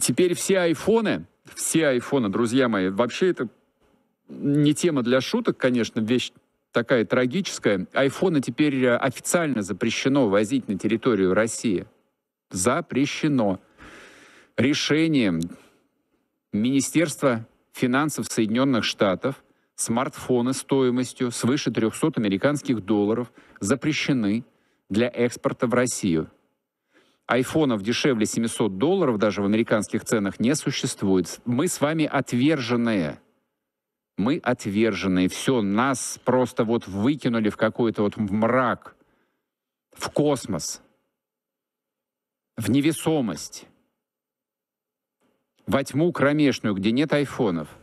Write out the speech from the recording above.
Теперь все айфоны, все айфоны, друзья мои, вообще это не тема для шуток, конечно, вещь такая трагическая. Айфоны теперь э, официально запрещено возить на территорию России. Запрещено. Решением Министерства финансов Соединенных Штатов смартфоны стоимостью свыше 300 американских долларов запрещены для экспорта в Россию айфонов дешевле 700 долларов даже в американских ценах не существует. Мы с вами отверженные. Мы отверженные. Все, нас просто вот выкинули в какой-то вот мрак, в космос, в невесомость, во тьму кромешную, где нет айфонов.